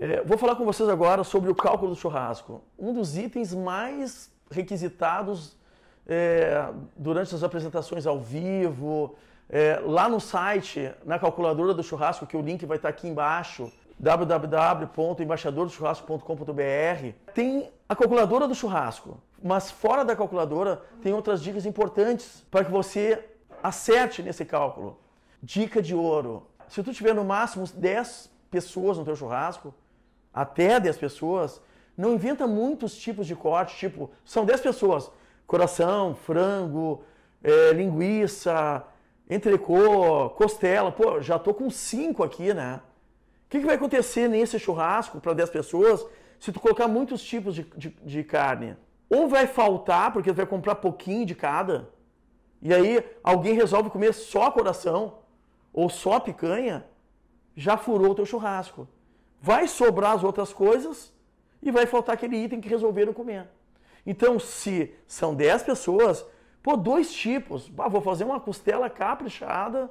É, vou falar com vocês agora sobre o cálculo do churrasco. Um dos itens mais requisitados é, durante as apresentações ao vivo, é, lá no site, na calculadora do churrasco, que o link vai estar aqui embaixo, www.embaixadordochurrasco.com.br, tem a calculadora do churrasco. Mas fora da calculadora tem outras dicas importantes para que você acerte nesse cálculo. Dica de ouro. Se tu tiver no máximo 10 pessoas no teu churrasco, até 10 pessoas, não inventa muitos tipos de corte, tipo, são 10 pessoas, coração, frango, é, linguiça, entrecô, costela, pô, já tô com 5 aqui, né? O que, que, vai acontecer nesse churrasco para 10 pessoas se tu colocar muitos tipos de, de, de carne? Ou vai faltar, porque tu vai comprar pouquinho de cada, e aí alguém resolve comer só coração ou só picanha, já furou o teu churrasco vai sobrar as outras coisas e vai faltar aquele item que resolveram comer. Então, se são 10 pessoas, pô, dois tipos. vou fazer uma costela caprichada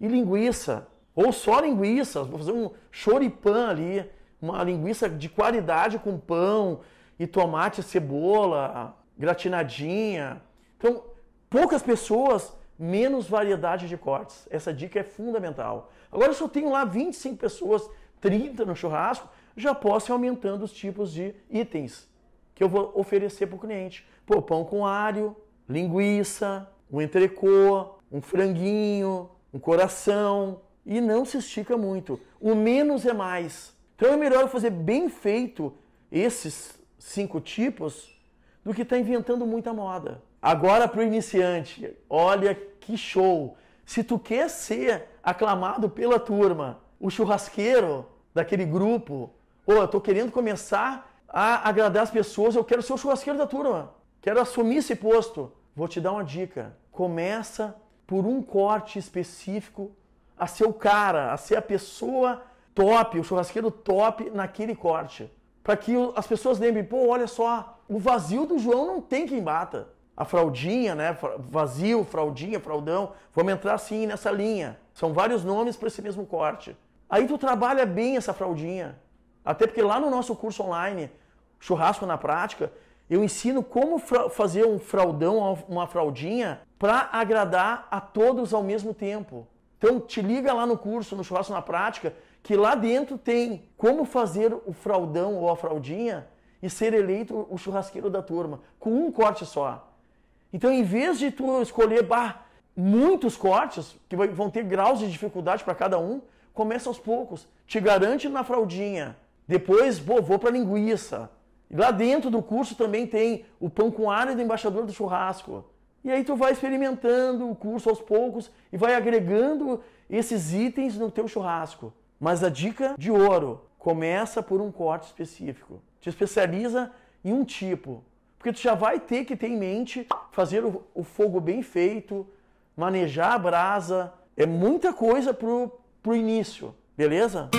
e linguiça. Ou só linguiça vou fazer um choripan ali, uma linguiça de qualidade com pão e tomate, cebola, gratinadinha. Então, poucas pessoas, menos variedade de cortes. Essa dica é fundamental. Agora, se eu tenho lá 25 pessoas 30 no churrasco, já posso ir aumentando os tipos de itens que eu vou oferecer para o cliente. Pô, pão com alho, linguiça, um entrecô, um franguinho, um coração. E não se estica muito. O menos é mais. Então é melhor fazer bem feito esses cinco tipos do que estar tá inventando muita moda. Agora para o iniciante, olha que show! Se tu quer ser aclamado pela turma, o churrasqueiro daquele grupo. Ou eu tô querendo começar a agradar as pessoas, eu quero ser o churrasqueiro da turma. Quero assumir esse posto. Vou te dar uma dica. Começa por um corte específico a ser o cara, a ser a pessoa top, o churrasqueiro top naquele corte. Para que as pessoas lembrem, pô, olha só, o vazio do João não tem quem bata a fraldinha, né? Vazio, fraldinha, fraldão. Vamos entrar assim nessa linha. São vários nomes para esse mesmo corte. Aí tu trabalha bem essa fraldinha. Até porque lá no nosso curso online, Churrasco na Prática, eu ensino como fazer um fraldão, uma fraldinha, para agradar a todos ao mesmo tempo. Então te liga lá no curso, no Churrasco na Prática, que lá dentro tem como fazer o fraldão ou a fraldinha e ser eleito o churrasqueiro da turma, com um corte só. Então, em vez de tu escolher bah, muitos cortes, que vão ter graus de dificuldade para cada um, começa aos poucos. Te garante na fraldinha. Depois, vou para linguiça. E lá dentro do curso também tem o pão com alho do embaixador do churrasco. E aí tu vai experimentando o curso aos poucos e vai agregando esses itens no teu churrasco. Mas a dica de ouro, começa por um corte específico. Te especializa em um tipo. Porque tu já vai ter que ter em mente fazer o, o fogo bem feito, manejar a brasa. É muita coisa pro, pro início, beleza?